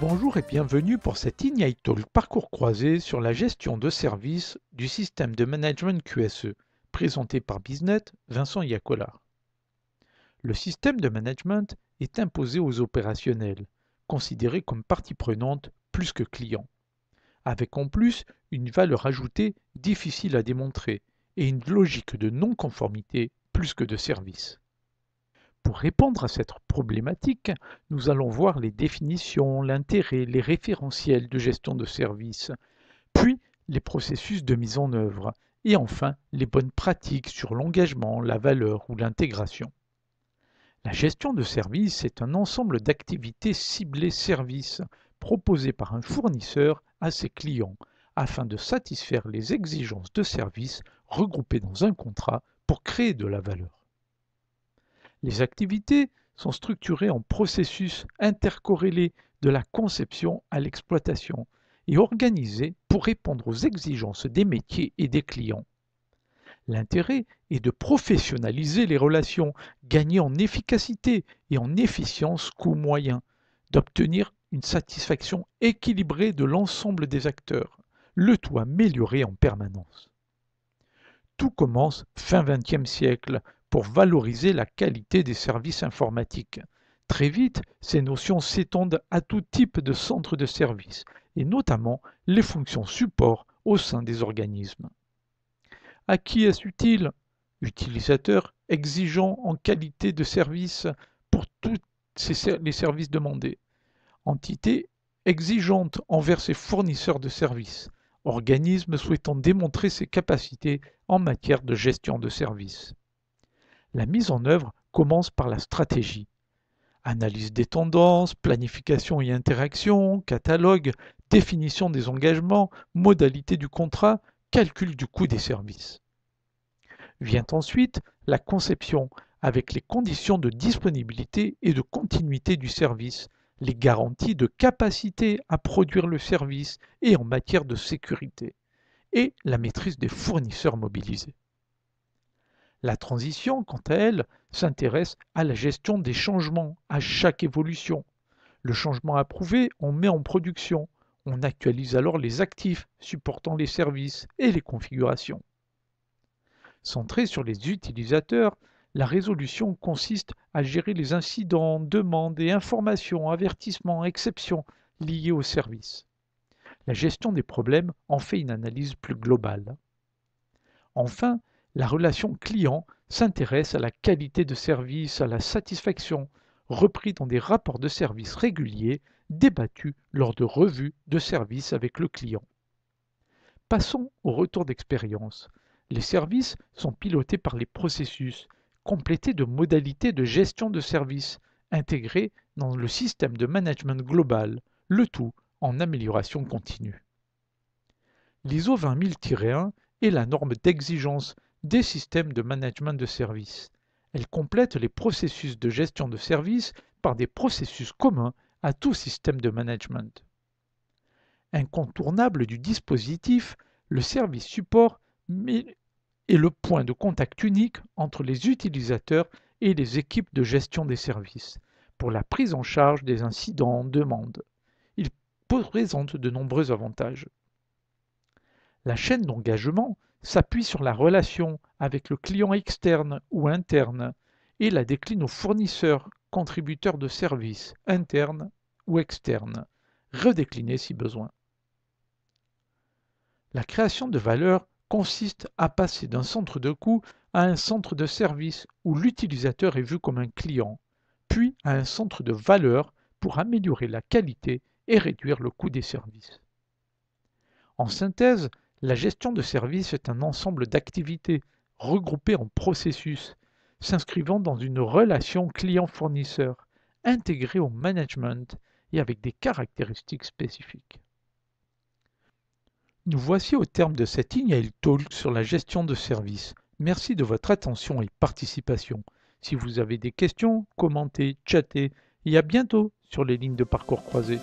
Bonjour et bienvenue pour cet Ignite Talk parcours croisé sur la gestion de services du système de management QSE, présenté par BizNet Vincent Iacola. Le système de management est imposé aux opérationnels, considérés comme partie prenante plus que client, avec en plus une valeur ajoutée difficile à démontrer et une logique de non-conformité plus que de service. Pour répondre à cette problématique, nous allons voir les définitions, l'intérêt, les référentiels de gestion de service, puis les processus de mise en œuvre, et enfin les bonnes pratiques sur l'engagement, la valeur ou l'intégration. La gestion de service est un ensemble d'activités ciblées services proposées par un fournisseur à ses clients afin de satisfaire les exigences de service regroupées dans un contrat pour créer de la valeur. Les activités sont structurées en processus intercorrélés de la conception à l'exploitation et organisées pour répondre aux exigences des métiers et des clients. L'intérêt est de professionnaliser les relations, gagner en efficacité et en efficience coût-moyen, d'obtenir une satisfaction équilibrée de l'ensemble des acteurs, le tout amélioré en permanence. Tout commence fin XXe siècle pour valoriser la qualité des services informatiques. Très vite, ces notions s'étendent à tout type de centre de services, et notamment les fonctions support au sein des organismes. À qui est-ce utile Utilisateur exigeant en qualité de service pour tous les services demandés. Entité exigeante envers ses fournisseurs de services. Organismes souhaitant démontrer ses capacités en matière de gestion de services. La mise en œuvre commence par la stratégie. Analyse des tendances, planification et interaction, catalogue, définition des engagements, modalité du contrat, calcul du coût des services. Vient ensuite la conception avec les conditions de disponibilité et de continuité du service, les garanties de capacité à produire le service et en matière de sécurité, et la maîtrise des fournisseurs mobilisés. La transition, quant à elle, s'intéresse à la gestion des changements, à chaque évolution. Le changement approuvé, on met en production. On actualise alors les actifs supportant les services et les configurations. Centrée sur les utilisateurs, la résolution consiste à gérer les incidents, demandes et informations, avertissements, exceptions liés aux services. La gestion des problèmes en fait une analyse plus globale. Enfin, la relation client s'intéresse à la qualité de service, à la satisfaction, repris dans des rapports de service réguliers débattus lors de revues de service avec le client. Passons au retour d'expérience. Les services sont pilotés par les processus, complétés de modalités de gestion de service intégrées dans le système de management global, le tout en amélioration continue. L'ISO 20000-1 est la norme d'exigence des systèmes de management de services. Elle complète les processus de gestion de services par des processus communs à tout système de management. Incontournable du dispositif, le service support est le point de contact unique entre les utilisateurs et les équipes de gestion des services pour la prise en charge des incidents en demande. Il présente de nombreux avantages. La chaîne d'engagement s'appuie sur la relation avec le client externe ou interne et la décline aux fournisseurs, contributeurs de services internes ou externes, redéclinés si besoin. La création de valeur consiste à passer d'un centre de coût à un centre de service où l'utilisateur est vu comme un client, puis à un centre de valeur pour améliorer la qualité et réduire le coût des services. En synthèse, la gestion de service est un ensemble d'activités regroupées en processus, s'inscrivant dans une relation client-fournisseur, intégrée au management et avec des caractéristiques spécifiques. Nous voici au terme de ligne il Talk sur la gestion de service. Merci de votre attention et participation. Si vous avez des questions, commentez, chattez et à bientôt sur les lignes de parcours croisés.